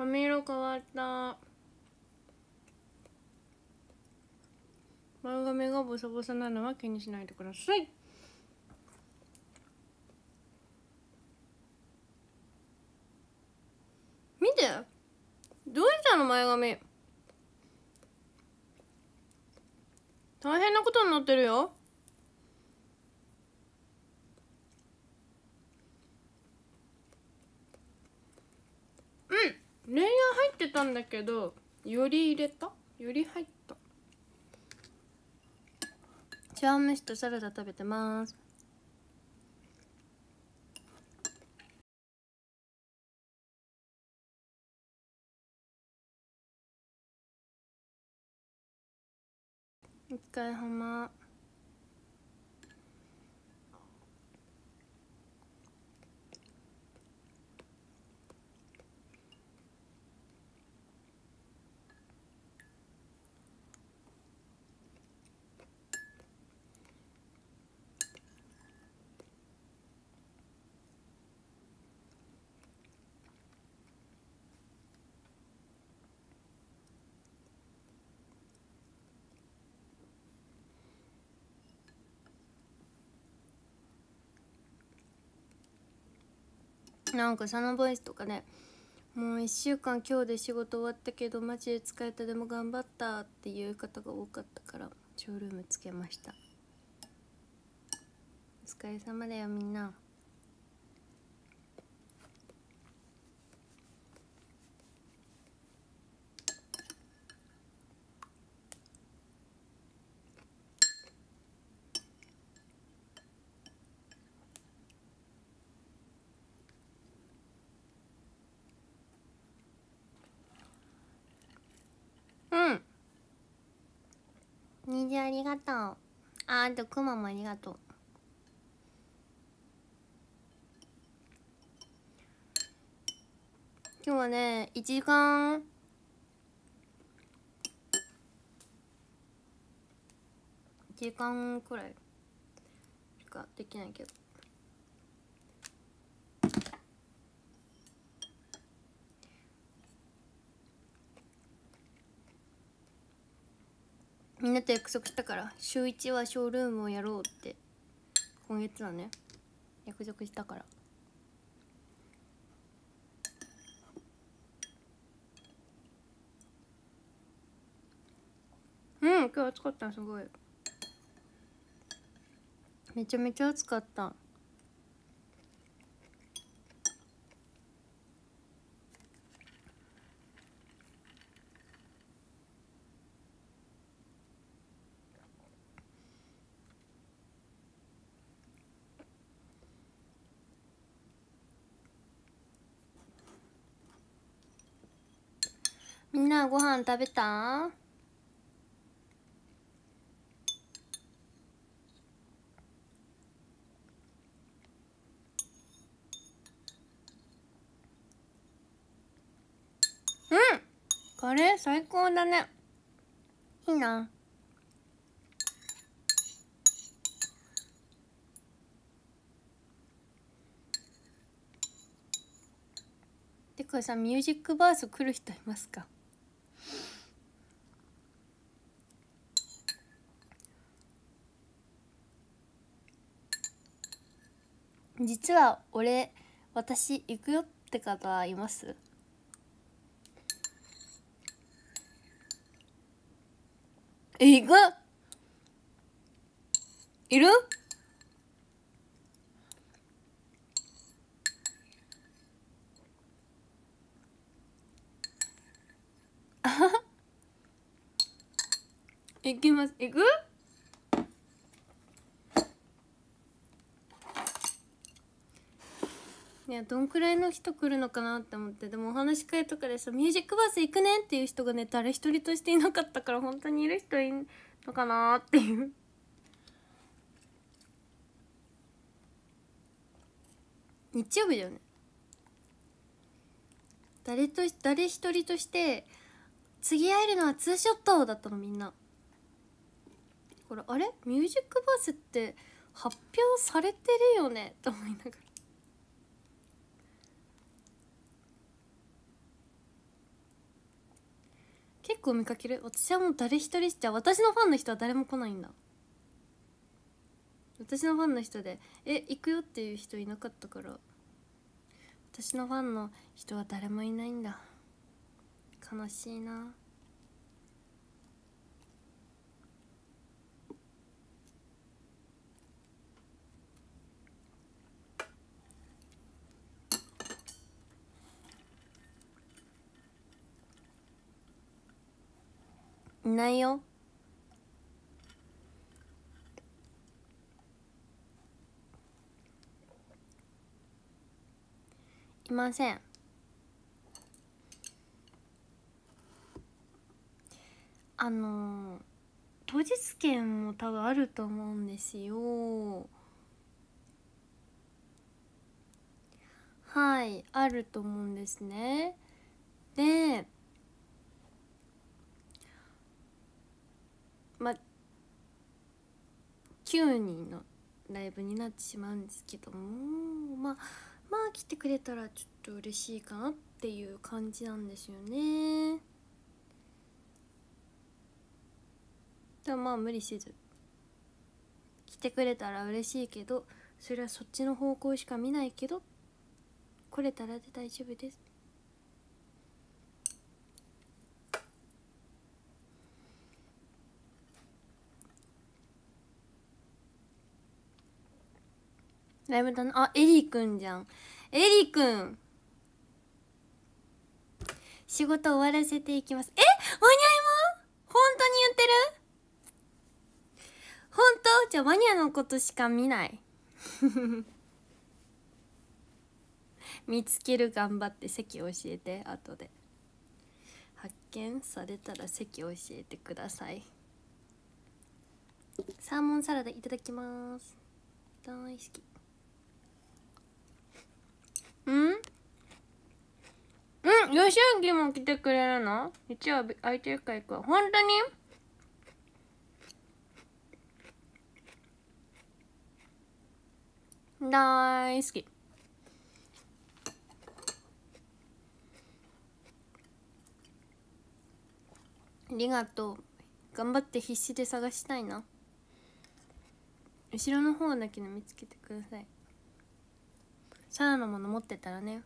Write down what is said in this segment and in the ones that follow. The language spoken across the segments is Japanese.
髪色変わった前髪がボサボサなのは気にしないでください見てどうしたの前髪大変なことになってるよレイヤー入ってたんだけどより入れたより入った茶碗蒸しとサラダ食べてますお疲れ様なんかサのボイスとかねもう1週間今日で仕事終わったけどマジで疲れたでも頑張ったっていう方が多かったからショールームつけましたお疲れ様だよみんなじありがとうあーとくまもありがとう今日はね1時間1時間くらいしかできないけどみんなと約束したから週1はショールームをやろうって今月はね約束したからうん今日暑かったすごいめちゃめちゃ暑かったなご飯食べたうんカレー最高だねいいなてかさミュージックバース来る人いますか実は俺私行くよって方いますえ行くいるあ 行きます行くいやどんくらいの人来るのかなって思ってでもお話し会とかでさ「ミュージックバース行くね」っていう人がね誰一人としていなかったから本当にいる人いんのかなっていう。日曜日だよね誰と誰一人として次会えるのはツーショットだったのみんなこれあれミュージックバースって発表されてるよねと思いながら結構見かける私はもう誰一人じゃ私のファンの人は誰も来ないんだ私のファンの人でえ行くよっていう人いなかったから私のファンの人は誰もいないんだ悲しいないないよいませんあのー、当日券も多分あると思うんですよはいあると思うんですねでま9人のライブになってしまうんですけどもまあまあ来てくれたらちょっと嬉しいかなっていう感じなんですよね。でもまあ無理せず来てくれたら嬉しいけどそれはそっちの方向しか見ないけど来れたらで大丈夫です。ライブだなあエリくんじゃんエリくん仕事終わらせていきますえワニャイも本当に言ってる本当じゃあワニャのことしか見ない 見つける頑張って席教えて後で発見されたら席教えてくださいサーモンサラダいただきます大好きうんうんよしあきも来てくれるの一応日空いてるか行くわ本当に大好きありがとう頑張って必死で探したいな後ろの方だけの見つけてくださいサラのもの持ってたらね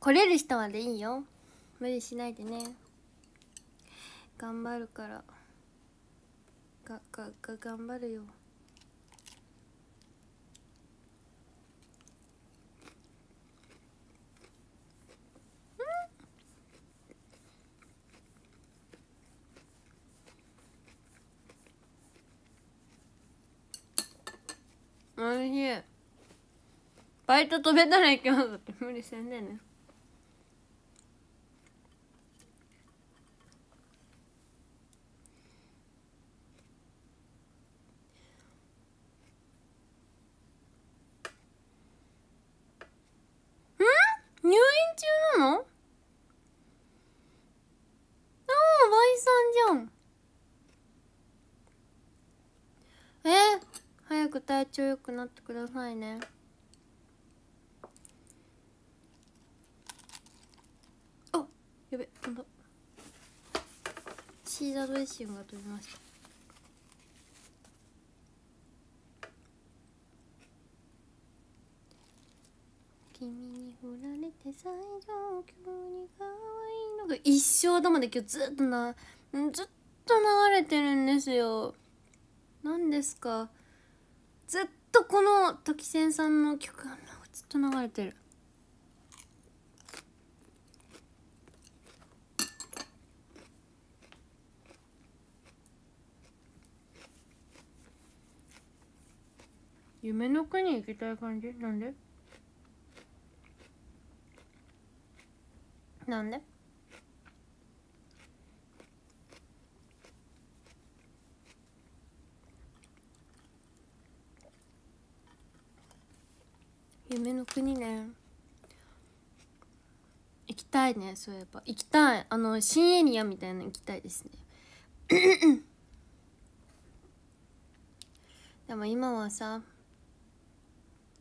来れる人はでいいよ無理しないでね頑張るからががが頑張るよおいしいバイト飛べたら行きますって無理せんでね入院中なのああバイさんじゃんえっ早く体調良くなってくださいねあやべ飛んシーザードレッシングが飛びました君に振られて最上級に可愛いのが一生頭で今日ずっとなずっと流れてるんですよ何ですかずっとこの時千さんの曲がずっと流れてる夢の国行きたい感じなんでなんで夢の国ね行きたいねそういえば行きたいあの新エリアみたいなの行きたいですね でも今はさ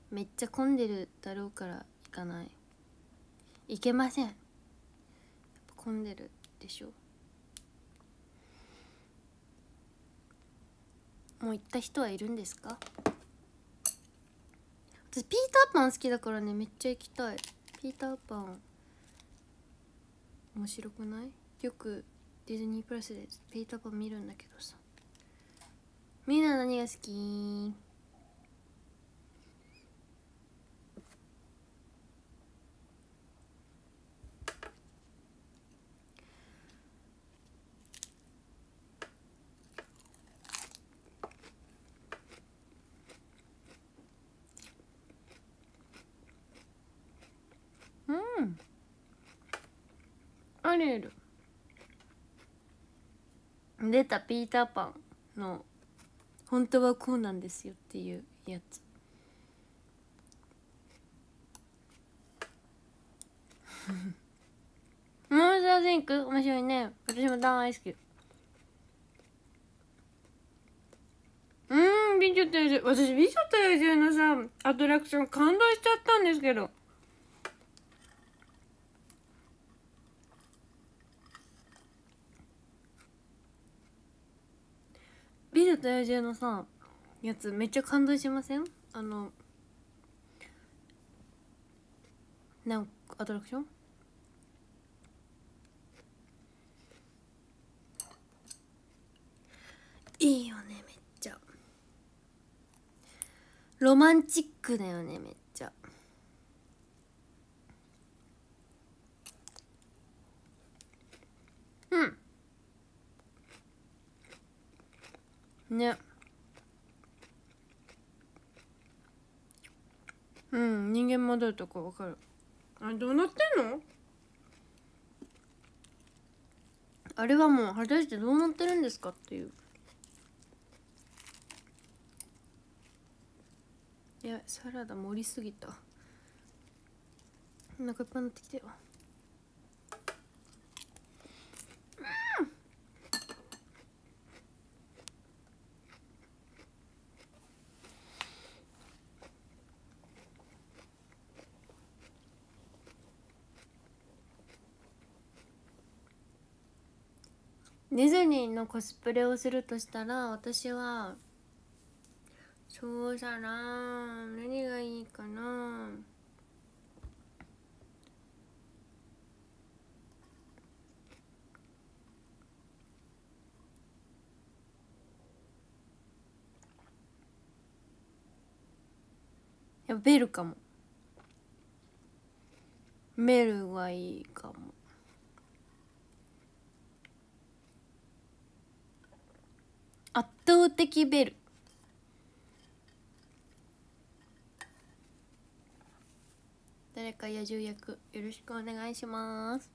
めっちゃ混んでるだろうから行かない行けません混んでるでしょもう行った人はいるんですか私ピーターパン好きだからねめっちゃ行きたいピーターパン面白くないよくディズニープラスでピーターパン見るんだけどさみんな何が好き出たピーターパンの本当はこうなんですよっていうやつモンスターズインク面白いね私も大好きうん美女と野獣私美女と野獣のさアトラクション感動しちゃったんですけどと野獣のさやつめっちゃ感動しませんあのなんアトラクションいいよねめっちゃロマンチックだよねめっちゃうんねうん人間戻るとこわかるあどうなってんのあれはもう果たしてどうなってるんですかっていういやサラダ盛りすぎたお腹いっぱいになってきたよディズニーのコスプレをするとしたら私はそうだな何がいいかなベルかもベルがいいかも圧倒的ベル誰か野獣役よろしくお願いします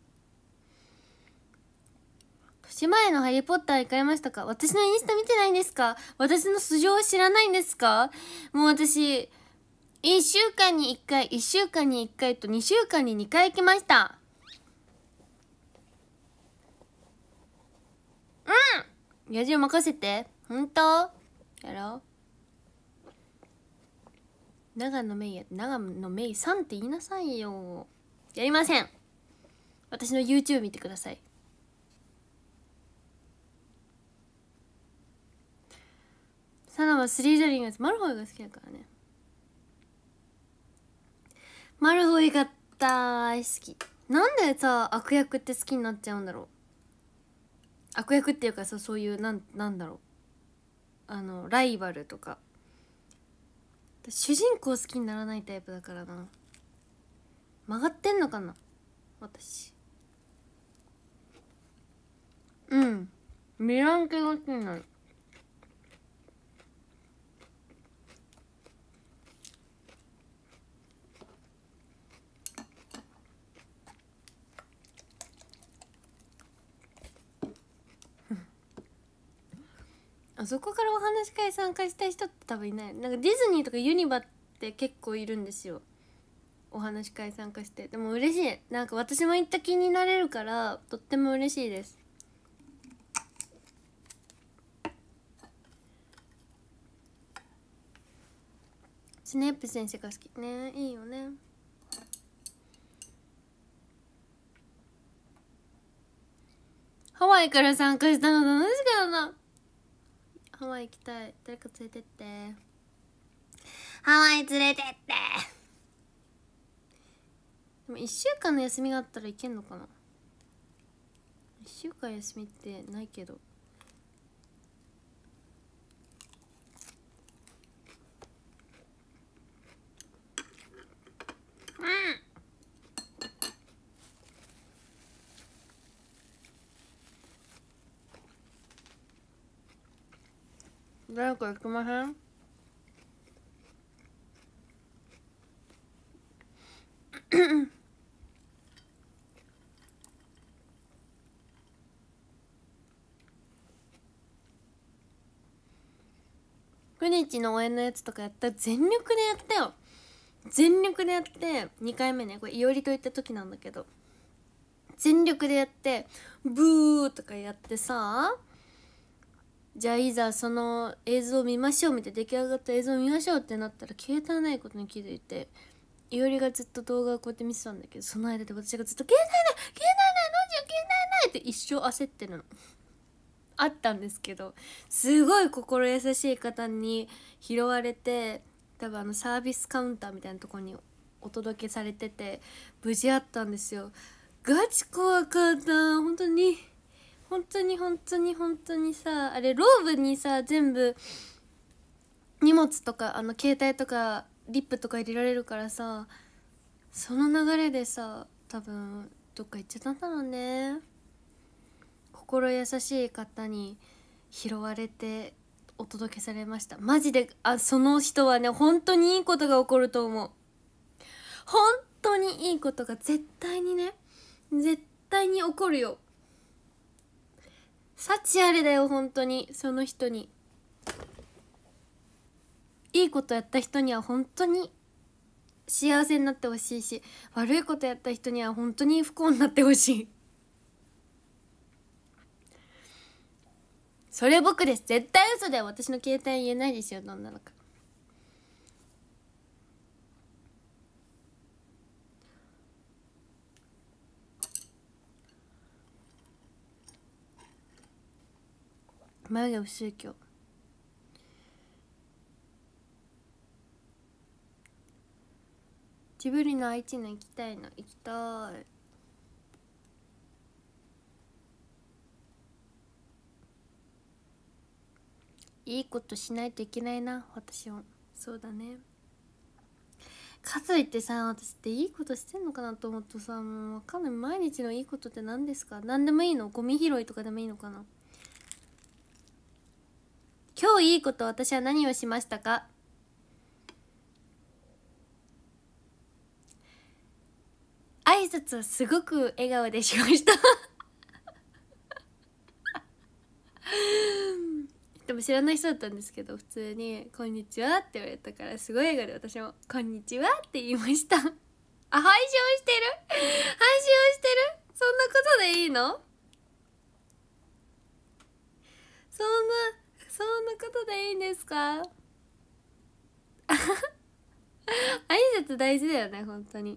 豊島園のハリーポッター行かれましたか私のインスタ見てないんですか私の素性を知らないんですかもう私1週間に1回1週間に1回と2週間に2回行きましたうん野獣任せて本当やろ長野めいや長野めいさんって言いなさいよやりません私の YouTube 見てくださいサナはスリーダリングマルフォイが好きだからねマルフォイが大好きなんでさ悪役って好きになっちゃうんだろう悪役っていうかさそういうなんなんだろうあのライバルとか主人公好きにならないタイプだからな曲がってんのかな私うんミラン系が好きになるあそこからお話し会参加したい人って多分いないなんかディズニーとかユニバって結構いるんですよお話し会参加してでも嬉しいなんか私も行った気になれるからとっても嬉しいですスネープ先生が好きねいいよねハワイから参加したの楽しかったハワイ行きたい誰か連れてってハワイ連れてってでも1週間の休みがあったらいけんのかな1週間休みってないけどうん誰か行きません9日の応援のやつとかやったら全力でやったよ全力でやって2回目ねこれいおりといった時なんだけど全力でやってブーとかやってさじゃあいざその映像を見ましょうみたいな出来上がった映像を見ましょうってなったら携帯ないことに気づいていおりがずっと動画をこうやって見てたんだけどその間で私がずっと「携帯ない携帯ないのんじゃ携帯ない」って一生焦ってるの。あったんですけどすごい心優しい方に拾われて多分あのサービスカウンターみたいなとこにお届けされてて無事あったんですよ。ガチ怖かった本当に本当に本当に本当にさあれローブにさ全部荷物とかあの携帯とかリップとか入れられるからさその流れでさ多分どっか行っちゃったんだろうね心優しい方に拾われてお届けされましたマジであその人はね本当にいいことが起こると思う本当にいいことが絶対にね絶対に起こるよ幸あれだよ本当にその人にいいことやった人には本当に幸せになってほしいし悪いことやった人には本当に不幸になってほしいそれ僕です絶対嘘だよ私の携帯言えないですよどんなのか眉毛不宗教ジブリの愛知の行きたいの行きたいいいことしないといけないな私はそうだねかといってさ私っていいことしてんのかなと思うとさもう分かんない毎日のいいことって何ですか何でもいいのゴミ拾いとかでもいいのかな今日いいこと私は何をしましたか挨拶をすごく笑顔でしました でも知らない人だったんですけど普通に「こんにちは」って言われたからすごい笑顔で私も「こんにちは」って言いましたあ配信をしてる配信をしてるそんなことでいいのそんなそんなことでいいんですか 挨拶大事だよね本当に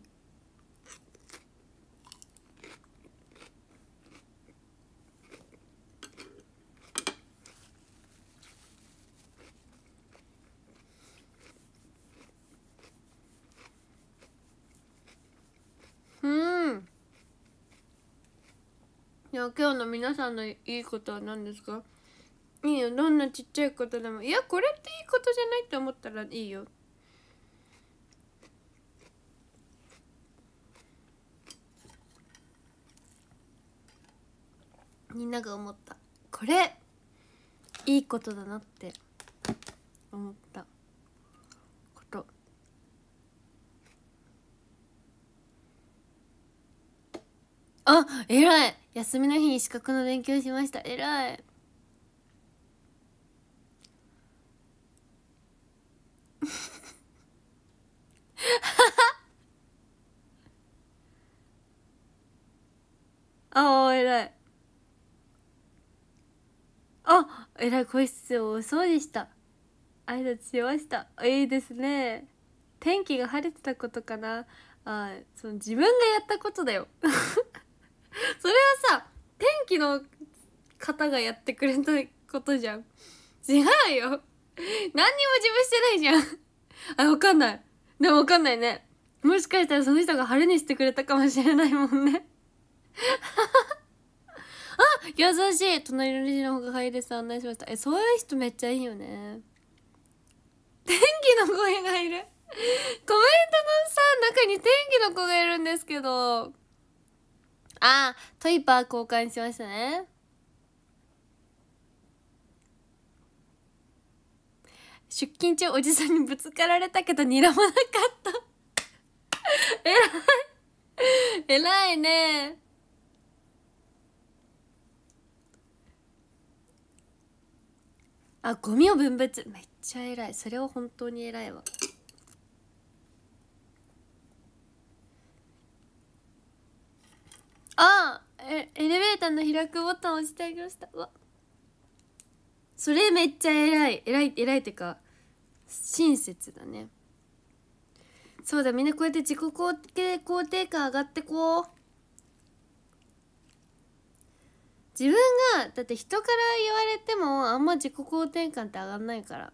うんいや今日の皆さんのいいことは何ですかいいよどんなちっちゃいことでもいやこれっていいことじゃないって思ったらいいよみんなが思ったこれいいことだなって思ったことあ偉い休みの日に資格の勉強しました偉い ああ偉いあ偉い声質をそうでした挨拶しましたいいですね天気が晴れてたことかなあその自分がやったことだよ それはさ天気の方がやってくれたことじゃん違うよ 何にも自分してないじゃん。あ、わかんない。でもわかんないね。もしかしたらその人が晴れにしてくれたかもしれないもんね。あ優しい隣のレジの方が入れレス案内しました。え、そういう人めっちゃいいよね。天気の声がいる。コメントのさ、中に天気の子がいるんですけど。あ、トイパー交換しましたね。出勤中おじさんにぶつかられたけど睨まなかったえら いえらいねあゴミを分別めっちゃ偉いそれは本当に偉いわあえエレベーターの開くボタン押してあげましたわそれめっちゃ偉い偉い偉いってか親切だねそうだみんなこうやって自己肯定肯定感上がってこう自分がだって人から言われてもあんま自己肯定感って上がんないから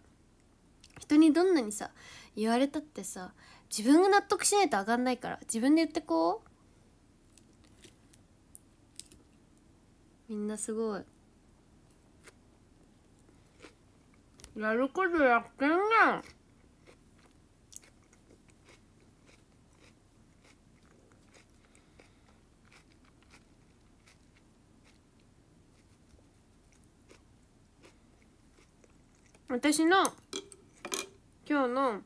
人にどんなにさ言われたってさ自分が納得しないと上がんないから自分で言ってこうみんなすごい。やることやってんね私の今日の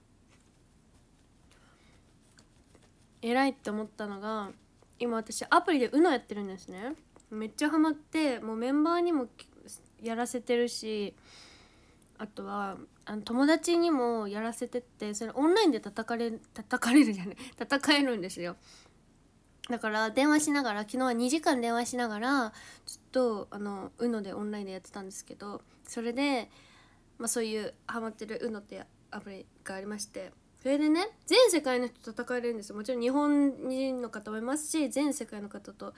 偉いって思ったのが今私アプリで UNO やってるんですねめっちゃハマってもうメンバーにもやらせてるしあとはあの友達にもやらせてってそれオンラインで叩かれ叩かれるじゃない戦え るんですよだから電話しながら昨日は2時間電話しながらちょっとあの UNO でオンラインでやってたんですけどそれで、まあ、そういうハマってる UNO ってアプリがありましてそれでね全世界の人と戦えるんですよもちろん日本人の方もいますし全世界の方と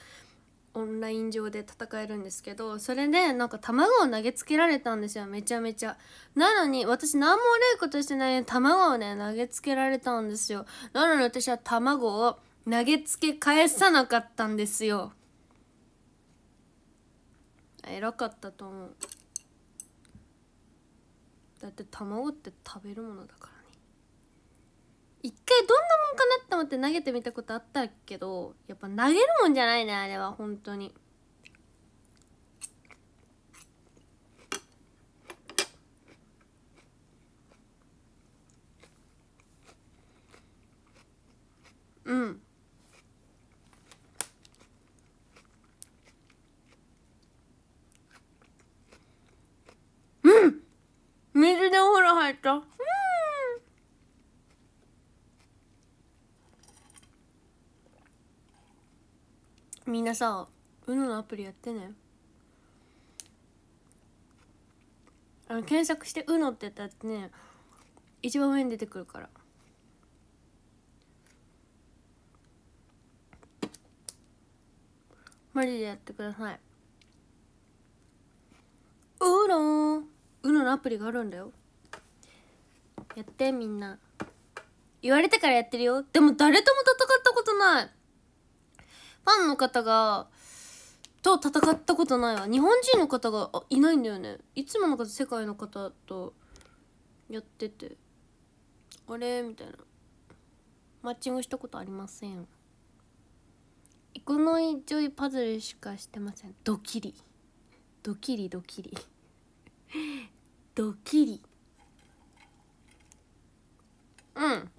オンライン上で戦えるんですけどそれでなんか卵を投げつけられたんですよめちゃめちゃなのに私何も悪いことしてないのに卵をね投げつけられたんですよなのに私は卵を投げつけ返さなかったんですよ偉かったと思うだって卵って食べるものだから一回どんなもんかなって思って投げてみたことあったけどやっぱ投げるもんじゃないねあれは本当にうんうん水でお風呂入ったうんみんなさ UNO のアプリやってねあの検索して「UNO」ってやったらね一番上に出てくるからマジでやってください UNO UNO のアプリがあるんだよやってみんな言われてからやってるよでも誰とも戦ったことないファンの方がと戦ったことないわ日本人の方がいないんだよねいつもの方世界の方とやっててあれみたいなマッチングしたことありませんイコノイジョイパズルしかしてませんドキリドキリドキリ ドキリうん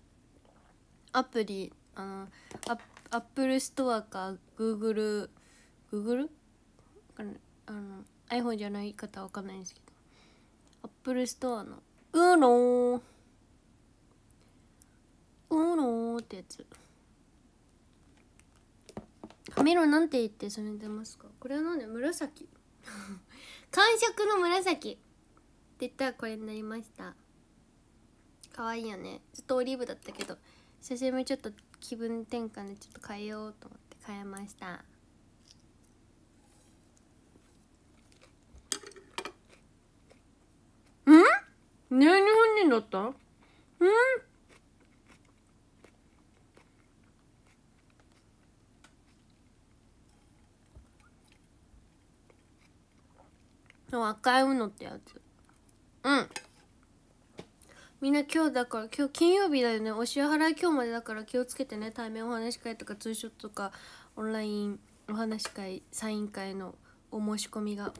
アプリあのアアップルストアかグーグルグーグルあの iPhone じゃない方は分かんないんですけどアップルストアのウーろ。ーウーローってやつカメロなんて言ってそれ出ますかこれは何で紫感触の紫って言ったらこれになりました可愛いよねずっとオリーブだったけど写真もちょっと気分転換でちょっと変えようと思って変えましたうんねえ日本人だったうん赤いうのってやつうんみんな今日だから今日金曜日だよねお支払い今日までだから気をつけてね対面お話し会とかツーショットとかオンラインお話し会サイン会のお申し込みが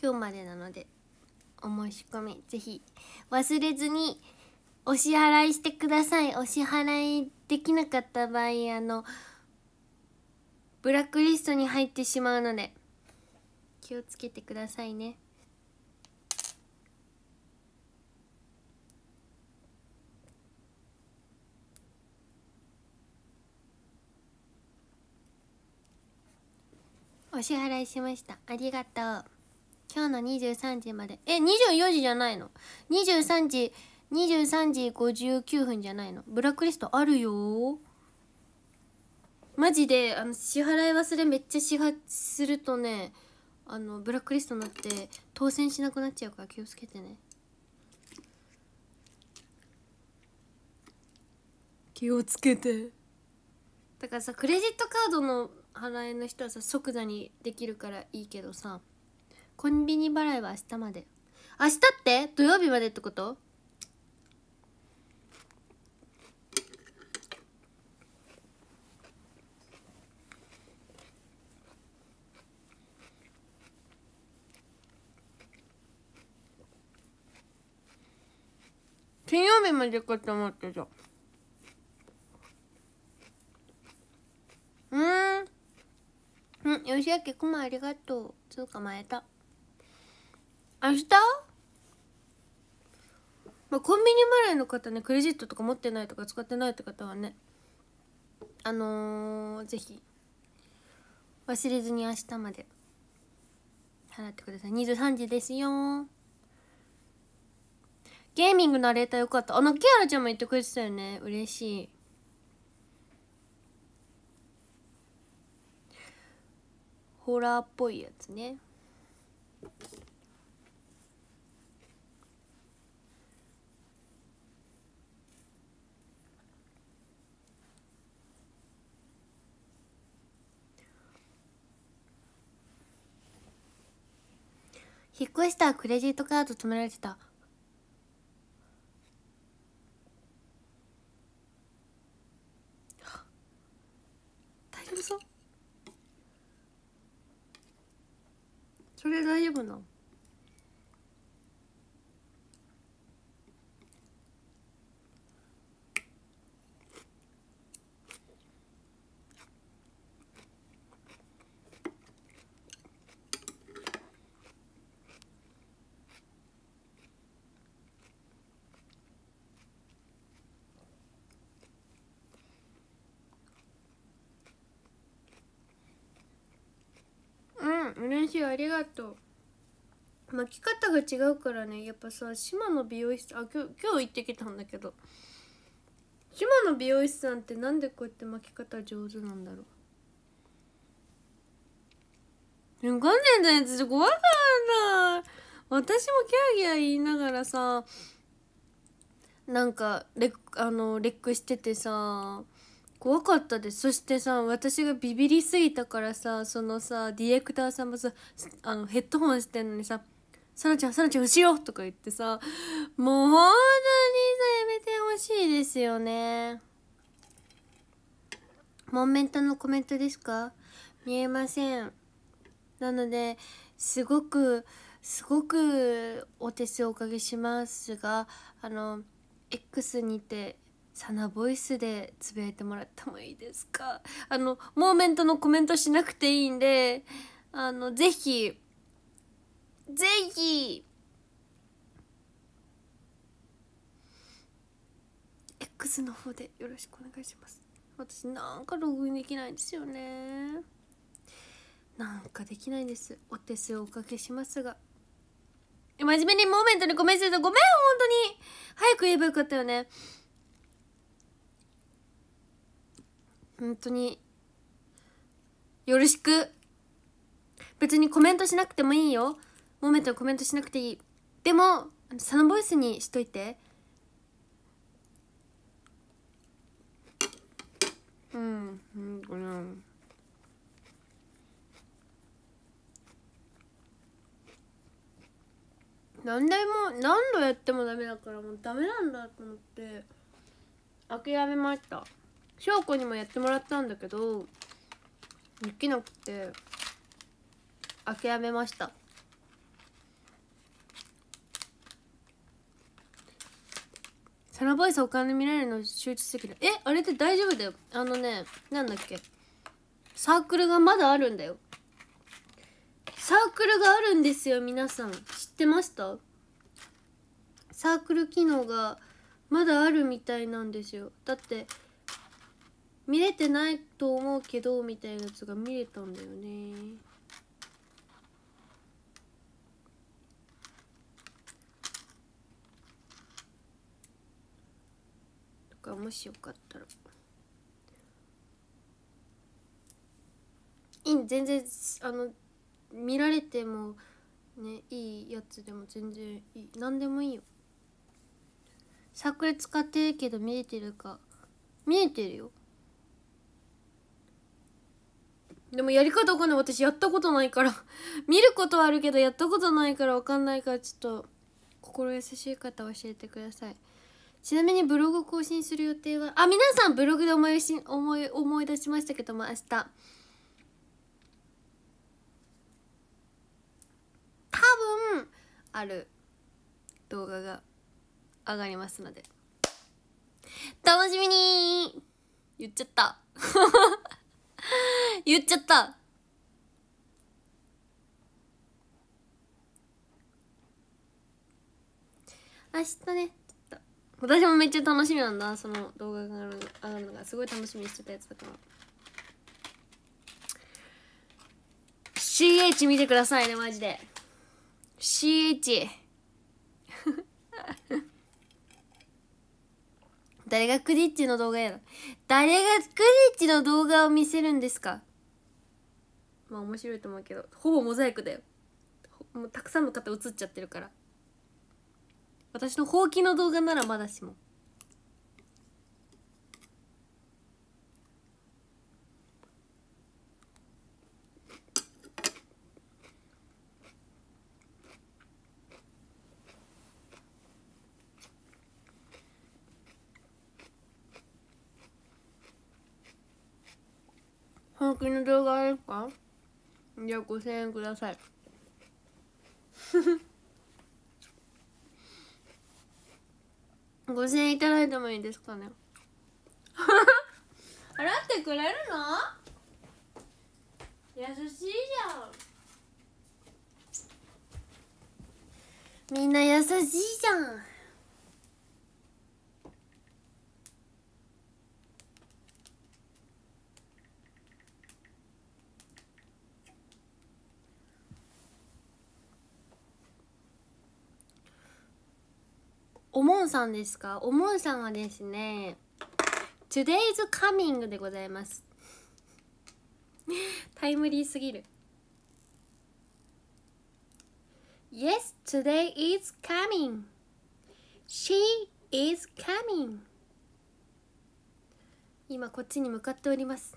今日までなのでお申し込みぜひ忘れずにお支払いしてくださいお支払いできなかった場合あのブラックリストに入ってしまうので。気をつけてくださいねお支払いしましたありがとう今日の23時までえ24時じゃないの23時23時59分じゃないのブラックリストあるよマジであの支払い忘れめっちゃしはするとねあのブラックリストになって当選しなくなっちゃうから気をつけてね気をつけてだからさクレジットカードの払いの人はさ即座にできるからいいけどさコンビニ払いは明日まで明日って土曜日までってこと金曜日までかと思ってたうんうんよしあきくまありがとうつうかまえた明日まあ、コンビニ払いの方ねクレジットとか持ってないとか使ってないって方はねあのー、ぜひ忘れずに明日まで払ってください23時ですよゲーミングのレーターよかったあのキアラちゃんも言ってくれてたよね嬉しいホラーっぽいやつね引っ越したクレジットカード止められてたりありがとう巻き方が違うからねやっぱさ島の美容室あ今日今日行ってきたんだけど島の美容室さんってなんでこうやって巻き方上手なんだろう分かんないんだよ私怖かった私もギャーギャー言いながらさなんかレッあのレックしててさ怖かったですそしてさ私がビビりすぎたからさそのさディレクターさんもさあのヘッドホンしてんのにさ「さなちゃんさなちゃん後ろ!」とか言ってさもう本当にさやめてほしいですよねモンメントのコメントですか見えませんなのですごくすごくお手数おかけしますがあの X にてサナボイスでつぶやいてもらってもいいですかあのモーメントのコメントしなくていいんであのぜひぜひ X の方でよろしくお願いします私なんかログインできないんですよねなんかできないんですお手数をおかけしますが真面目にモーメントにコメントするとごめん本当に早く言えばよかったよね本当によろしく別にコメントしなくてもいいよもめとコメントしなくていいでもサノボイスにしといてうんうんこれ何でも何度やってもダメだからもうダメなんだと思って諦めました翔子にもやってもらったんだけどできなくて諦めましたサラボイスお金見られるの集中きたえあれって大丈夫だよあのねなんだっけサークルがまだあるんだよサークルがあるんですよ皆さん知ってましたサークル機能がまだあるみたいなんですよだって見れてないと思うけどみたいなやつが見れたんだよねとかもしよかったらいい全然あの見られてもねいいやつでも全然いい何でもいいよ作ー使ってるけど見えてるか見えてるよでもやり方わかんない。私やったことないから 見ることはあるけど、やったことないからわかんないから、ちょっと、心優しい方教えてください。ちなみにブログ更新する予定は、あ、皆さんブログで思いし思い思い出しましたけども、明日。多分、ある動画が上がりますので。楽しみに言っちゃった。言っちゃった。明日ね、ちょっと。私もめっちゃ楽しみなんだ。その動画が上がるのが。すごい楽しみにしてたやつだから。CH 見てくださいね、マジで。CH。誰がクリッチの動画やろ誰がクリッチの動画を見せるんですかまあ面白いと思うけどほぼモザイクだよもうたくさんの方映っちゃってるから私のほうきの動画ならまだしもほうきの動画ですかじゃあ5000円ください5000円いただいてもいいですかね 払ってくれるの優しいじゃんみんな優しいじゃんおもんさんですかおもんさんはですね Today's Coming でございますタイムリーすぎる Yes, today is coming She is coming 今こっちに向かっております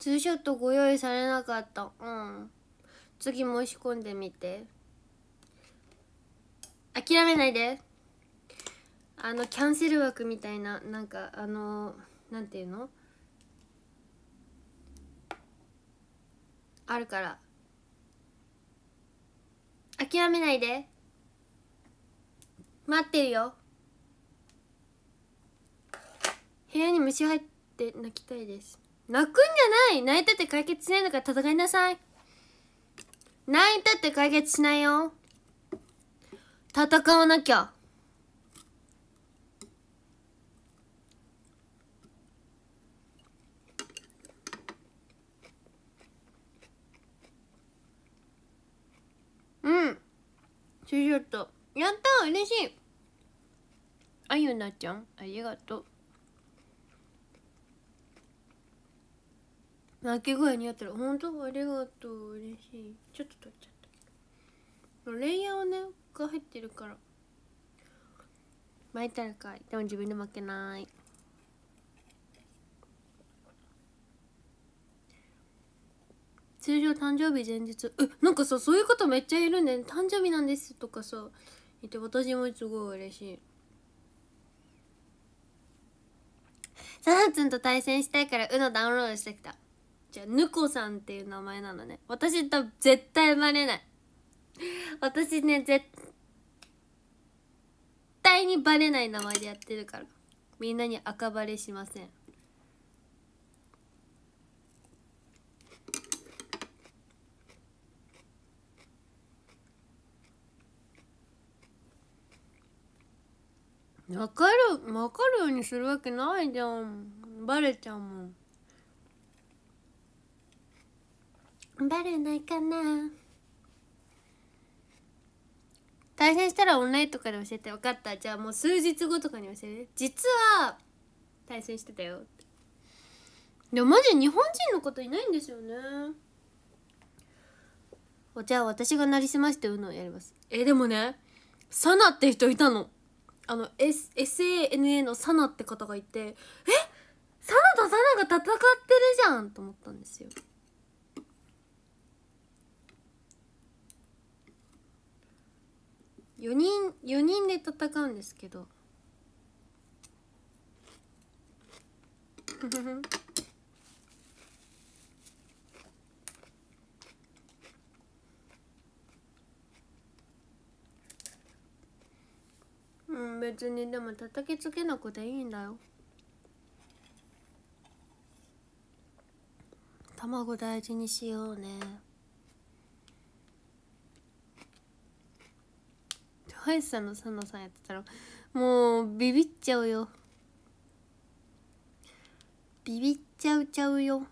ツーショットご用意されなかったうん次申し込んでみて諦めないであのキャンセル枠みたいななんかあのなんていうのあるから諦めないで待ってるよ部屋に虫入って泣きたいです泣くんじゃない泣いたって解決しないのから戦いなさい泣いたって解決しないよ戦わなきゃうん終了とやった嬉しいあゆなちゃんありがとう泣き声に合ってる本当ありがとう嬉しいちょっと取っちゃったレイヤーをねが入ってるから巻いたらかいでも自分で負けない通常誕生日前日えなんかさそういうことめっちゃいるね、誕生日なんですとかさ言って私もすごい嬉しいサナツンと対戦したいからうのダウンロードしてきたじゃあぬこさんっていう名前なのね私多分絶対生まれない私ね絶対にバレない名前でやってるからみんなに赤バレしませんわかるわかるようにするわけないじゃんバレちゃうもんバレないかな対戦したらオンラインとかで教えて分かったじゃあもう数日後とかに教えて実は対戦してたよでもマジ日本人の方いないんですよねじゃあ私がなりすましてうのをやりますえでもねサナって人いたのあの、S、SANA のサナって方がいてえサナとサナが戦ってるじゃんと思ったんですよ4人4人で戦うんですけど うん別にでも叩きつけなくていいんだよ卵大事にしようね林さんのサンドさんやってたらもうビビっちゃうよビビっちゃうちゃうよ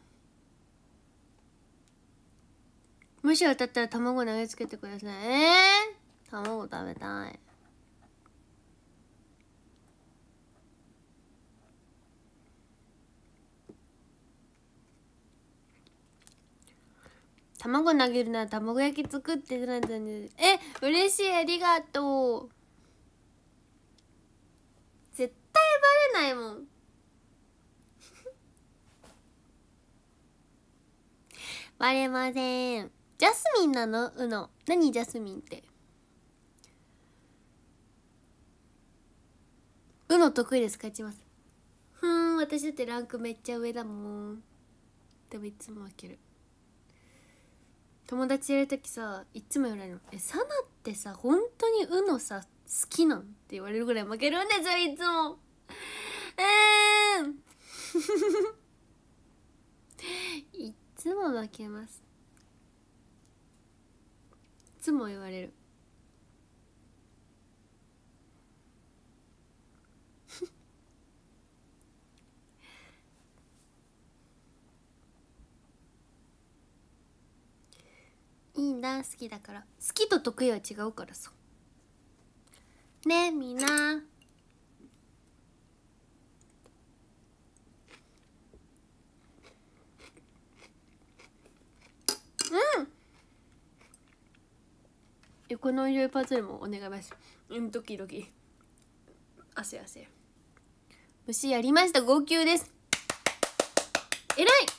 もし当たったら卵投げつけてくださいえー、卵食べたい卵投げるなら卵焼き作ってなったんですえ嬉しいありがとう絶対バレないもん バレませんジャスミンなのうの何ジャスミンってうの得意です勝ちますふん私だってランクめっちゃ上だもんでもいつも負ける友達いる時さいつも言われるの「えサナってさ本当にうのさ好きなん?」って言われるぐらい負けるんですよいつもえー いつも負けますいつも言われるいいんだ好きだから好きと得意は違うからさねえみんなうん横の色パズルもお願いしますうんドキドキ汗汗虫やりました号泣です偉い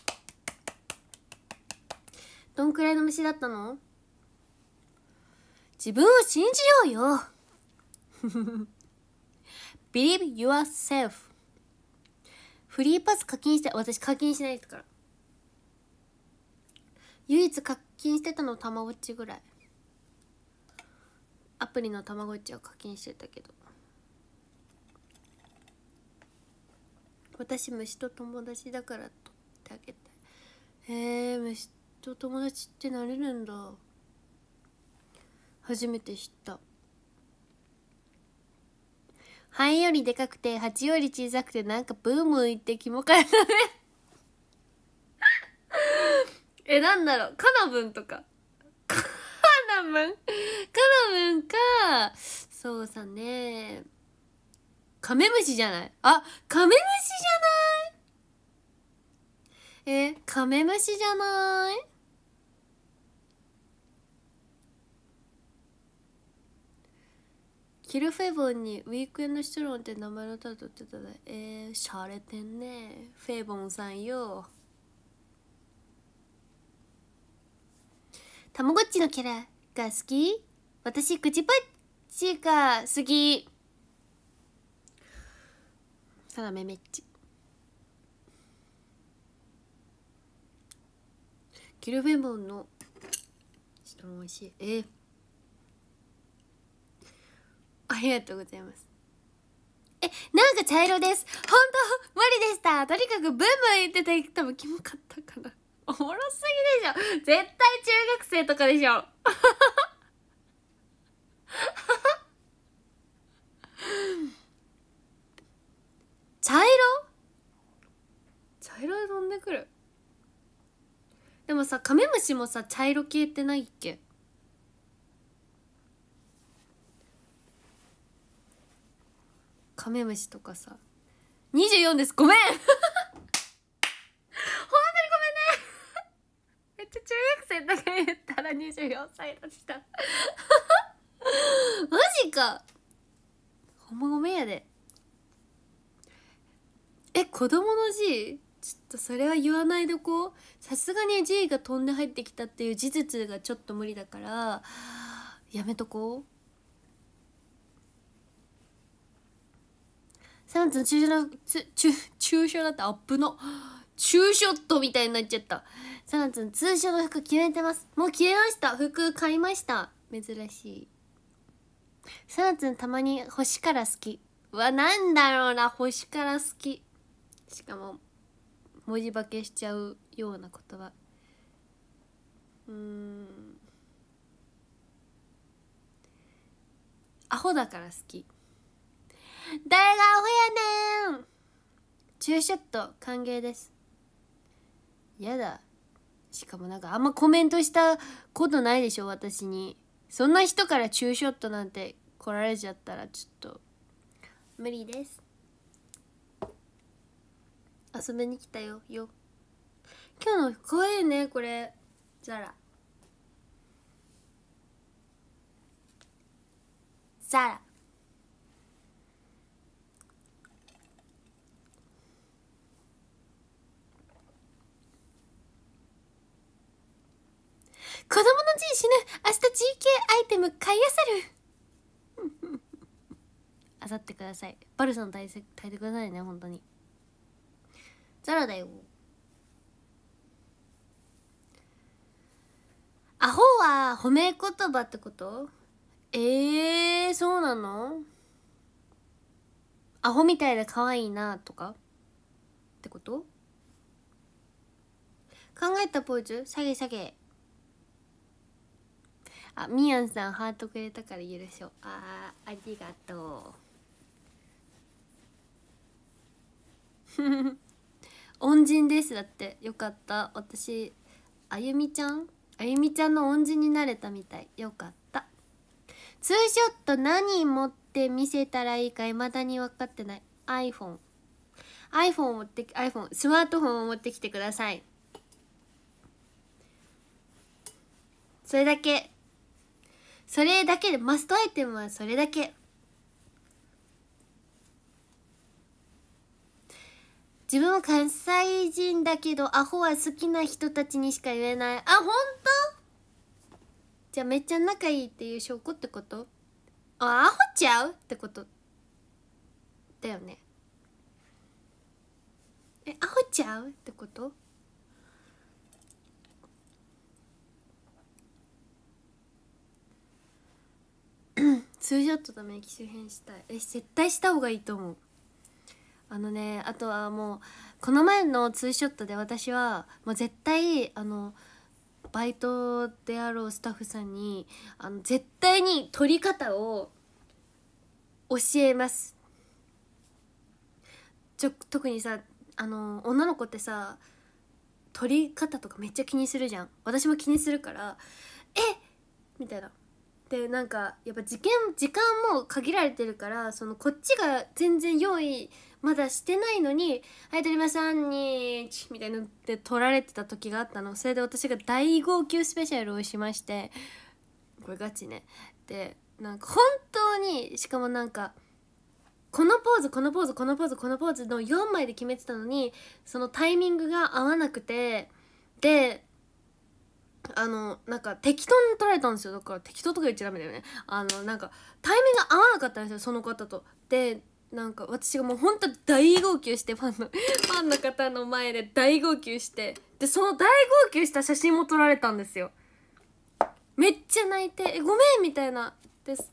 どんくらいの虫だったの自分を信じようよ Believe yourself フリーパス課金して私課金しないですから唯一課金してたのたまごっちぐらいアプリのたまごっちは課金してたけど私虫と友達だから取ってあげたいへえ虫と友達ってなれるんだ初めて知ったハエよりでかくて蜂より小さくてなんかブームいってキモかったね えなんだろうカナブンとかカナブンカナブンかそうさねカメムシじゃないあカメムシじゃないえカメムシじゃないキルフェボンにウィークエンドシュロンって名前のタを取ってたねえー、しゃれてんねフェボンさんよたまごっちのキャラが好き私クチパッチが好きただめめっちキルフェボンの下も美味しいえありがとうございますえなんか茶色です本当無理でしたとにかくブンブン言ってた多分キモかったかなおもろすぎでしょ絶対中学生とかでしょ 茶色茶色で飛んでくるでもさカメムシもさ茶色系ってないっけカメムシとかさ24ですごめん 本当にごめんねめっちゃ中学生だか言ったら24歳でしたマジかほんまごめんやでえ子供の字ちょっとそれは言わないでこうさすがに G が飛んで入ってきたっていう事実がちょっと無理だからやめとこう3月の中小の中中小だったアップの中ショットみたいになっちゃった3月の通称の服決めてますもう決めました服買いました珍しい3月のたまに星から好きわなんだろうな星から好きしかも文字化けしちゃうような言葉うんアホだから好き誰がアホやねんチューショット歓迎ですやだしかもなんかあんまコメントしたことないでしょ私にそんな人からチューショットなんて来られちゃったらちょっと無理です遊びに来たよ今日のかわいいねこれザラザラ子供の字死ぬ明日 GK アイテム買いあさる あさってくださいバルさんたいてくださいね本当にザラだよアホは褒め言葉ってことえー、そうなのアホみたいで可愛いなとかってこと考えたポーズ下げ下げあみやんさんハートくれたから許しようあありがとう 恩人ですだってよかった私あゆみちゃんあゆみちゃんの恩人になれたみたいよかったツーショット何持って見せたらいいか未だに分かってない iPhoneiPhone iPhone を持って iPhone スマートフォンを持ってきてくださいそれだけそれだけでマストアイテムはそれだけ自分は関西人だけどアホは好きな人たちにしか言えないあ本当じゃあめっちゃ仲いいっていう証拠ってことあアホちゃうってことだよねえアホちゃうってこと ツーショットだめイ周辺したいえ絶対した方がいいと思うあのねあとはもうこの前のツーショットで私はもう絶対あのバイトであろうスタッフさんにあの絶対に撮り方を教えますちょ特にさあの女の子ってさ撮り方とかめっちゃ気にするじゃん私も気にするからえみたいなでなんかやっぱ時間時間も限られてるからそのこっちが全然用意まだしてないのに「はい撮りましたみたいなのって撮られてた時があったのそれで私が大号泣スペシャルをしましてこれガチねでなんか本当にしかもなんかこのポーズこのポーズこのポーズこのポーズの4枚で決めてたのにそのタイミングが合わなくてであのなんか適当に撮られたんですよだから適当とか言っちゃダメだよねあのなんかタイミング合わなかったんですよその方とでなんか私がもうほんと大号泣してファンの ファンの方の前で大号泣してでその大号泣した写真も撮られたんですよめっちゃ泣いて「えごめん」みたいなです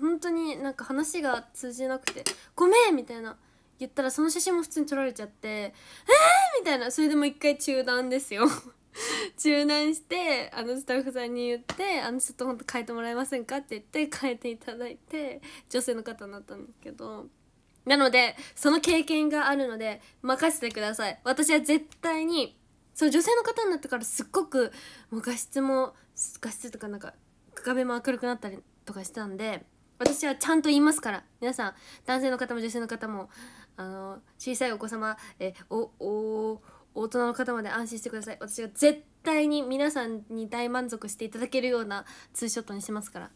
本当になんか話が通じなくて「ごめん」みたいな言ったらその写真も普通に撮られちゃって「えー!」みたいなそれでもう一回中断ですよ柔軟してあのスタッフさんに言って「あのちょっと本当変えてもらえませんか?」って言って変えていただいて女性の方になったんですけどなのでその経験があるので任せてください私は絶対にそう女性の方になってからすっごくもう画質も画質とかなんか壁も明るくなったりとかしたんで私はちゃんと言いますから皆さん男性の方も女性の方もあの小さいお子様えおお大人の方まで安心してください私が絶対に皆さんに大満足していただけるようなツーショットにしますから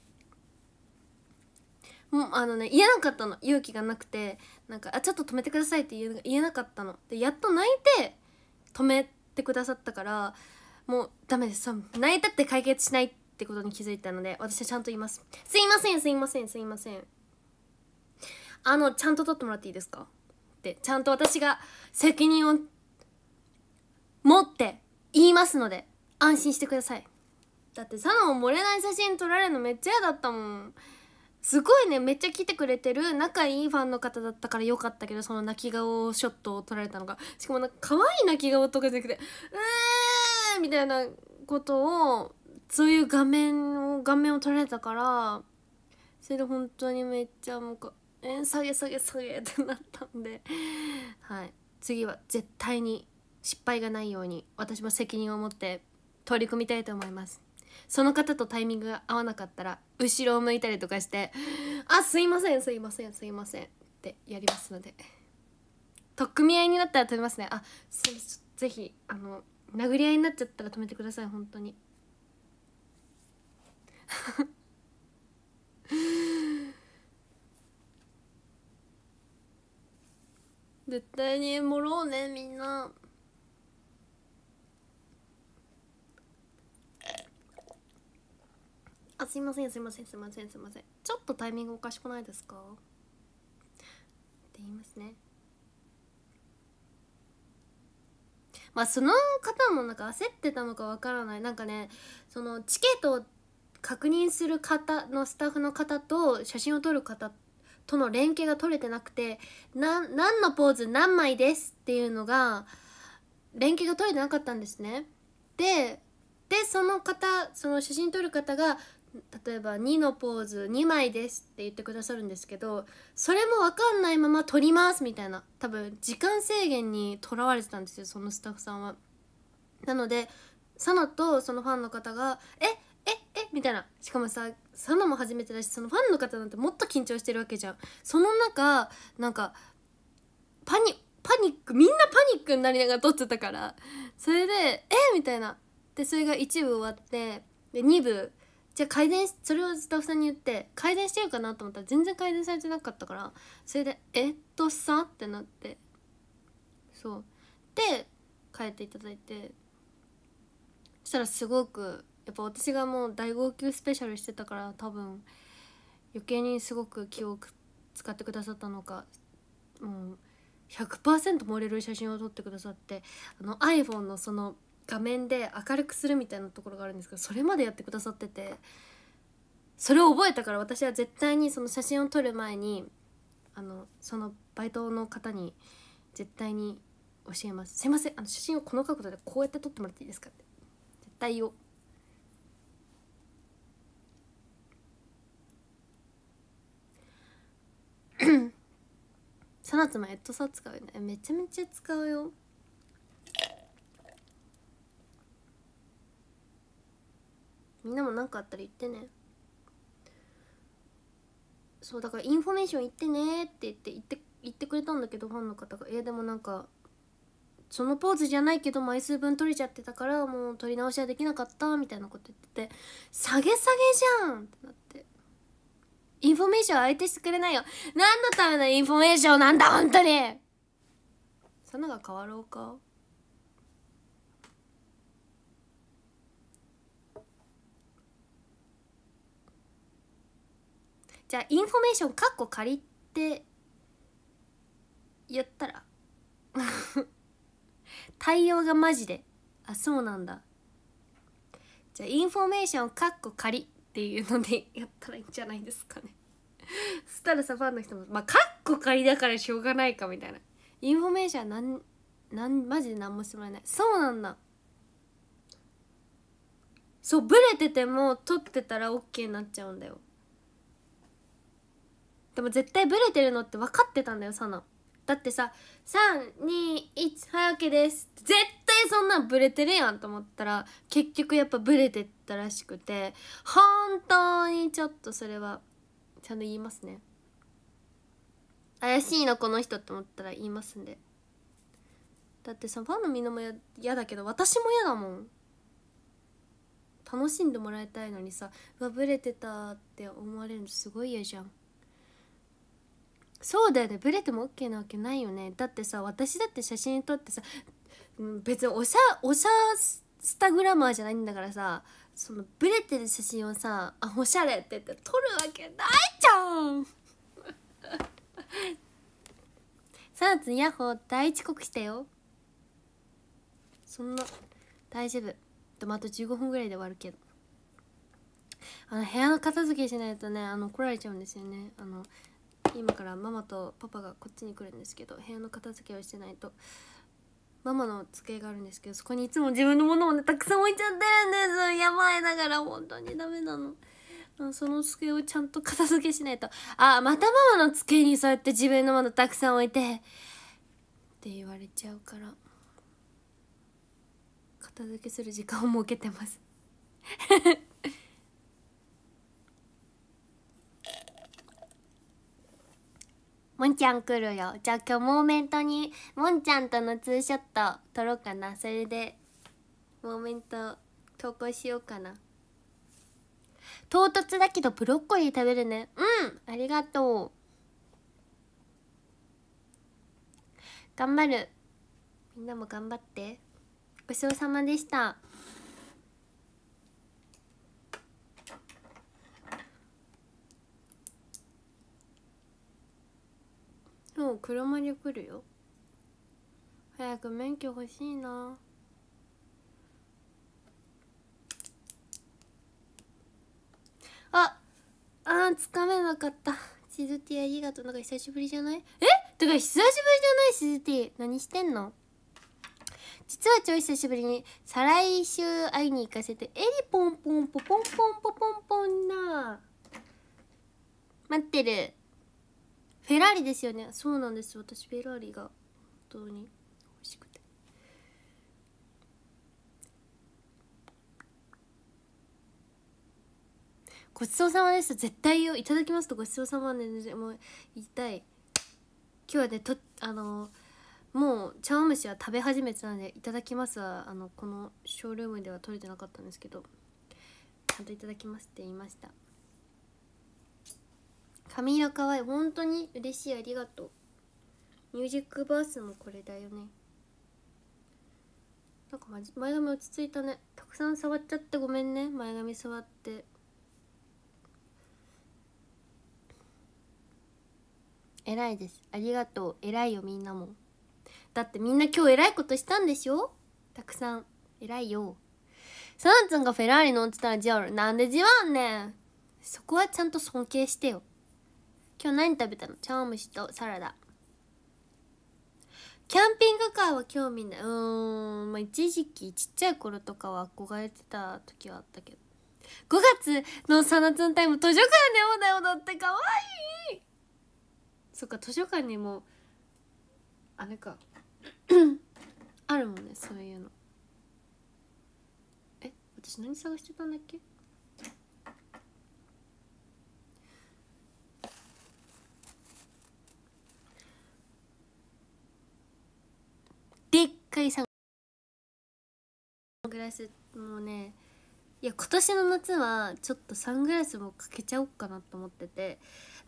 もうあのね言えなかったの勇気がなくてなんかあ「ちょっと止めてください」って言えなかったのでやっと泣いて止めてくださったからもうダメです泣いたって解決しないってことに気づいたので私はちゃんと言いますすいませんすいませんすいませんあのちゃんと撮ってもらっていいですかってちゃんと私が責任を持って言いますので安心してくださいだってサナも漏れない写真撮られるのめっちゃ嫌だったもんすごいねめっちゃ来てくれてる仲いいファンの方だったからよかったけどその泣き顔ショットを撮られたのがしかもなんか可愛い泣き顔とかじゃなくて「うーみたいなことをそういう画面を画面を撮られたからそれで本当にめっちゃもうえー、下げ下げ下げ」ってなったんではい次は絶対に失敗がないように私も責任を持って取り組みたいと思いますその方とタイミングが合わなかったら後ろを向いたりとかして「あすいませんすいませんすいません」ってやりますので取っ組み合いになったら止めますねあすぜひあの殴り合いになっちゃったら止めてください本当に 絶対にもろうねみんな。すいませんすいませんすいませんすいませんちょっとタイミングおかしくないですかって言いますねまあその方もなんか焦ってたのかわからないなんかねそのチケットを確認する方のスタッフの方と写真を撮る方との連携が取れてなくて何のポーズ何枚ですっていうのが連携が取れてなかったんですねででその方その写真撮る方が例えば2のポーズ2枚ですって言ってくださるんですけどそれも分かんないまま撮りますみたいな多分時間制限にとらわれてたんですよそのスタッフさんは。なのでサナとそのファンの方が「えええみたいなしかもさサナも初めてだしそのファンの方なんてもっと緊張してるわけじゃん。その中なんかパニパニックみんなパニックになりながら撮ってたからそれで「えみたいな。でそれが1部終わってで2部じゃあ改善それをスタッフさんに言って改善してるかなと思ったら全然改善されてなかったからそれで「えっとさ?」ってなってそうで変えていただいてそしたらすごくやっぱ私がもう大号泣スペシャルしてたから多分余計にすごく気を使ってくださったのかもう100%盛れる写真を撮ってくださってあの iPhone のその「画面で明るくするみたいなところがあるんですけどそれまでやってくださっててそれを覚えたから私は絶対にその写真を撮る前にあのそのバイトの方に絶対に教えます「すいませんあの写真をこの角度でこうやって撮ってもらっていいですか?」って絶対言おう。サナツマエットサ使うよねめちゃめちゃ使うよみんなも何かあったら言ってねそうだからインフォメーション言ってねって言って言って言ってくれたんだけどファンの方がいやでもなんかそのポーズじゃないけど枚数分取れちゃってたからもう取り直しはできなかったみたいなこと言ってて下げ下げじゃんってなってインフォメーション相手してくれないよ何のためのインフォメーションなんだ本当にそんなが変わろうかじゃあインフォメーションカッコ借りってやったら 対応がマジであそうなんだじゃあインフォメーションカッコ借りっていうのでやったらいいんじゃないですかねそしたらさファンの人もまあカッコ借りだからしょうがないかみたいなインフォメーションはなんなんマジで何もしてもらえないそうなんだそうブレてても撮ってたら OK になっちゃうんだよでも絶対ブレてるのって分かってたんだよサナだってさ321はい OK です絶対そんなんブレてるやんと思ったら結局やっぱブレてったらしくて本当にちょっとそれはちゃんと言いますね怪しいのこの人って思ったら言いますんでだってさファンのみんなも嫌だけど私も嫌だもん楽しんでもらいたいのにさうわブレてたって思われるのすごい嫌じゃんそうだよねブレても OK なわけないよねだってさ私だって写真撮ってさ別におしゃおしゃスタグラマーじゃないんだからさそのブレてる写真をさ「あおしゃれ」って言って撮るわけないじゃん3月ヤッホー大遅刻したよそんな大丈夫でもあと15分ぐらいで終わるけどあの部屋の片付けしないとねあの怒られちゃうんですよねあの今からママとパパがこっちに来るんですけど部屋の片付けをしてないとママの机があるんですけどそこにいつも自分のものをねたくさん置いちゃってるんですやばいだから本当にダメなの。その机をちゃんと片付けしないとあまたママの机にそうやって自分のものたくさん置いてって言われちゃうから片付けする時間を設けてます もんちゃん来るよじゃあ今日モーメントにもんちゃんとのツーショット撮ろうかなそれでモーメント投稿しようかな唐突だけどブロッコリー食べるねうんありがとう頑張るみんなも頑張ってごちそうさまでしたもう車で来るよ早く免許欲しいなああつかめなかったシズティありがとうなんか久しぶりじゃないえてか久しぶりじゃないシズティ何してんの実は超久しぶりに再来週会いに行かせてえりポンポンポポンポンポポンポンな待ってるフェラーリですよねそうなんです私フェラーリが本当に美味しくてごちそうさまでした絶対よいただきますとごちそうさまで、ね、もう言いたい今日はねとあのもう茶碗蒸しは食べ始めてたんでいただきますはあのこのショールームでは取れてなかったんですけどちゃんといただきますって言いました髪色かわいい本当に嬉しいありがとうミュージックバースもこれだよねなんか前髪落ち着いたねたくさん触っちゃってごめんね前髪触って偉いですありがとう偉いよみんなもだってみんな今日偉いことしたんでしょたくさん偉いよサナゃんがフェラーリ乗ってたらジアルなんでジアンねんそこはちゃんと尊敬してよ今日何食べたの茶碗蒸しとサラダキャンピングカーは興味ないうーんまあ一時期ちっちゃい頃とかは憧れてた時はあったけど5月のサナツンタイム図書館でオナオ踊ってかわいいそっか図書館にもあれか あるもんねそういうのえ私何探してたんだっけかさサングラスもうねいや今年の夏はちょっとサングラスもかけちゃおっかなと思ってて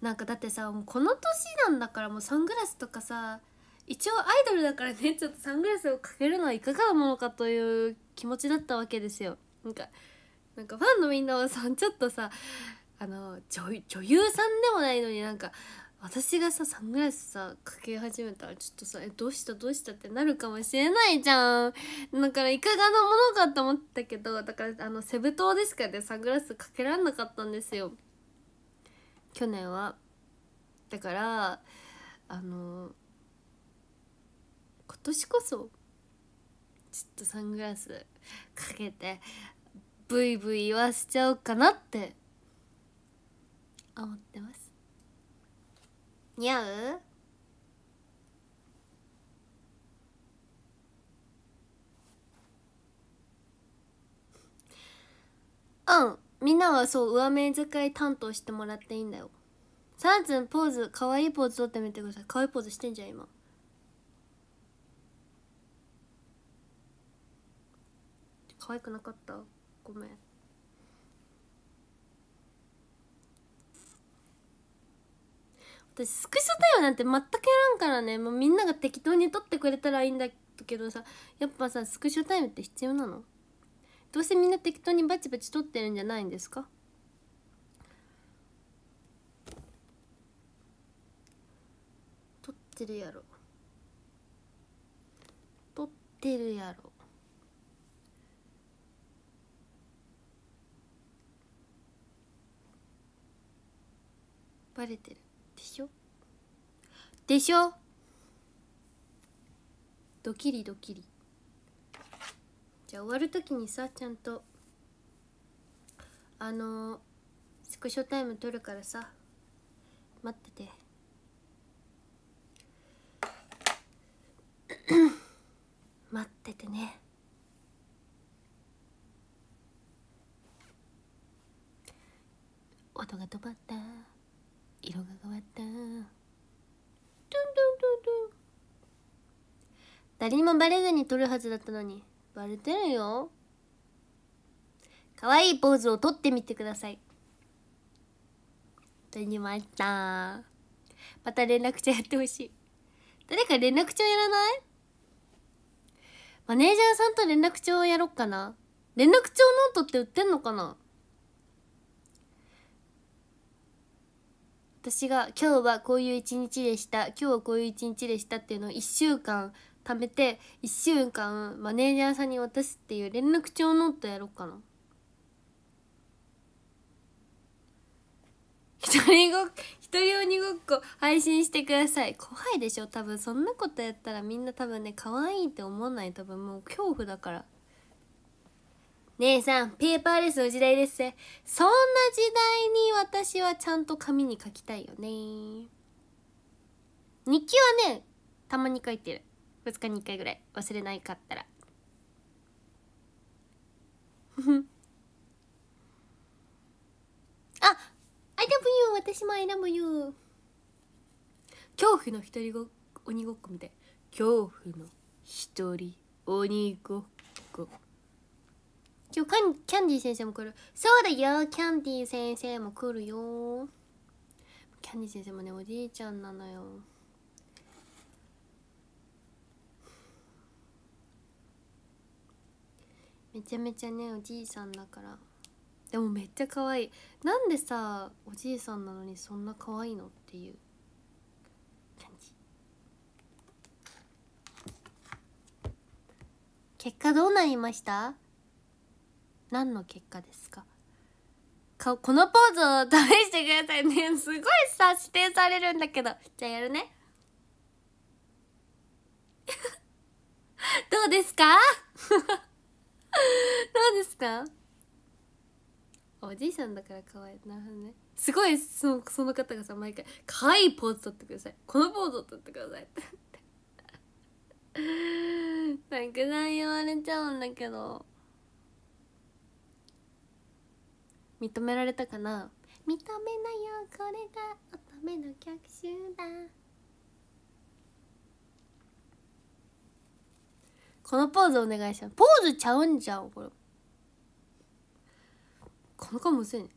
なんかだってさもうこの年なんだからもうサングラスとかさ一応アイドルだからねちょっとサングラスをかけるのはいかがなものかという気持ちだったわけですよなんかなんかファンのみんなはさちょっとさあの女優さんでもないのになんか私がさサングラスさかけ始めたらちょっとさえどうしたどうしたってなるかもしれないじゃんだからいかがなものかと思ったけどだからあのセブ島でしかねサングラスかけらんなかったんですよ去年はだからあの今年こそちょっとサングラスかけてブイブイ言わせちゃおうかなって思ってます似合ううんみんなはそう上目遣い担当してもらっていいんだよさあつンポーズかわいいポーズ撮ってみてくださいかわいいポーズしてんじゃん今可愛くなかったごめん私スクショ対応なんて全くやらんからねもうみんなが適当に撮ってくれたらいいんだけどさやっぱさスクショタイムって必要なのどうせみんな適当にバチバチ撮ってるんじゃないんですか撮ってるやろ撮ってるやろバレてるでしょドキリドキリじゃあ終わる時にさちゃんとあのー、スクショタイム取るからさ待ってて 待っててね音が止まった色が変わった誰にもバレずに撮るはずだったのにバレてるよ可愛いポーズを撮ってみてください撮りましたまた連絡帳やってほしい誰か連絡帳やらないマネージャーさんと連絡帳をやろっかな連絡帳ノートって売ってんのかな私が「今日はこういう一日でした今日はこういう一日でした」っていうのを1週間貯めて1週間マネージャーさんに渡すっていう連絡帳ノートやろうかな。一人ごっ一人鬼ごっこ配信してください怖いでしょ多分そんなことやったらみんな多分ね可愛いって思わない多分もう恐怖だから姉さん、ペーパーレスの時代です。そんな時代に私はちゃんと紙に書きたいよね。日記はね、たまに書いてる。2日に1回ぐらい。忘れないかったら。あ、I love you! 私も I love you! 恐怖の一人ご鬼ごっこみたい。恐怖の一人鬼ごっこ。今日キャンディー先生も来るそうだよキャンディー先生も来るよキャンディー先生もねおじいちゃんなのよめちゃめちゃねおじいさんだからでもめっちゃ可愛いなんでさおじいさんなのにそんな可愛いのっていう感じ結果どうなりました何の結果ですかかこのポーズを試してくださいねすごいさ指定されるんだけどじゃあやるね どうですか どうですかおじいさんだから可愛いなるほどねすごいそのその方がさ毎回「可愛いポーズ撮ってくださいこのポーズを撮ってください」ってたくさ ん言われちゃうんだけど認められたかな認めなよこれが乙女の逆襲だこのポーズお願いしますポーズちゃうんじゃんこれこの顔むせん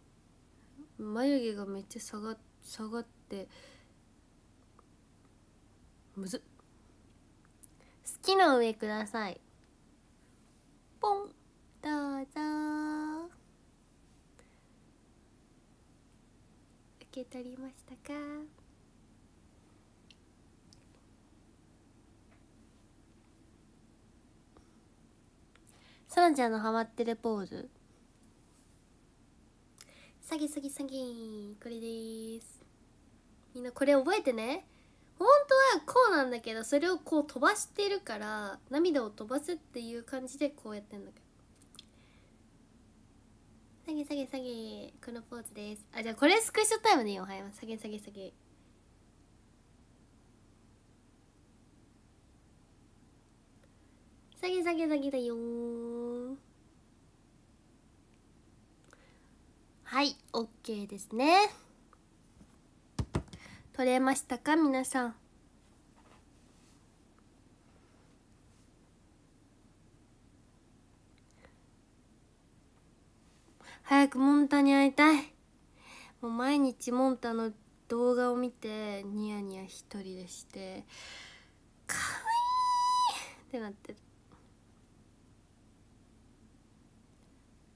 眉毛がめっちゃ下が下がってむず好きな上くださいポンどうぞけ取りましたかサラちゃんのハマってるポーズ詐欺詐欺詐欺これですみんなこれ覚えてね本当はこうなんだけどそれをこう飛ばしてるから涙を飛ばすっていう感じでこうやってんだけど下げ下げ下げこのポーズですあじゃあこれスクショタイムねおはよう下げ下げ下げ下げ下げ下げだよはいオッケーですね取れましたか皆さん早くモンタに会いたいもう毎日モンタの動画を見てニヤニヤ一人でしてかわいいってなってる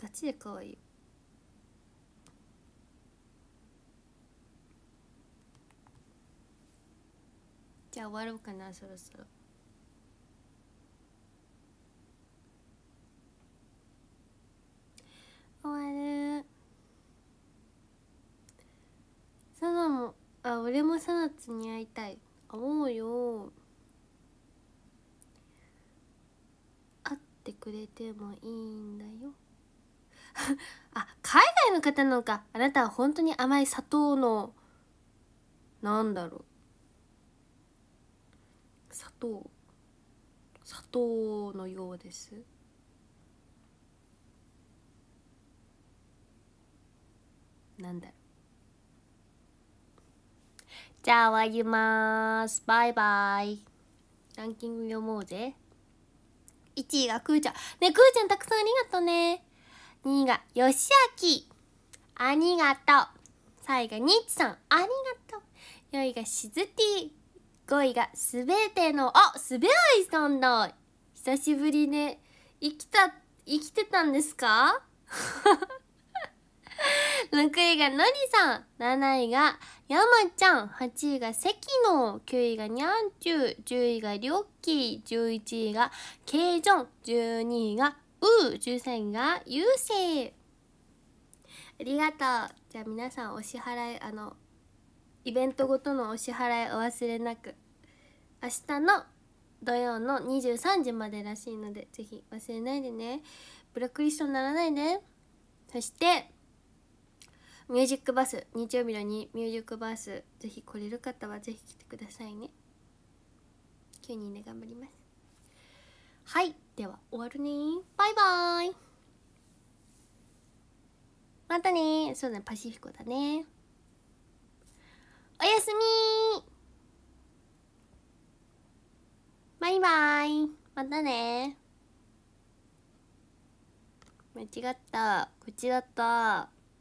ガチでかわいいじゃあ終わろうかなそろそろ。終わるサナもあ俺もサナツに会いたい会おうよ会ってくれてもいいんだよ あ海外の方なのかあなたは本当に甘い砂糖のなんだろう砂糖砂糖のようですなんだろうじゃあ終わりますバイバイランキング読もうぜ1位がくーちゃんねくーちゃんたくさんありがとうね2位がよしあきありがとう3位がにちさんありがとう4位がしずてぃ5位がすべてのあすべあいさんだ久しぶりね生きた生きてたんですか 6 位がのりさん7位がやまちゃん8位が関野9位がにゃんちゅう10位がりょっきー11位がけいじょん12位がうう13位がゆうせいありがとうじゃあ皆さんお支払いあのイベントごとのお支払いお忘れなく明日の土曜の23時までらしいのでぜひ忘れないでねブラックリストにならないでそしてミュージックバス日曜日のにミュージックバスぜひ来れる方はぜひ来てくださいね9人で頑張りますはいでは終わるねバイバイまたねそうだねパシフィコだねおやすみバイバイまたね間違ったこっちだった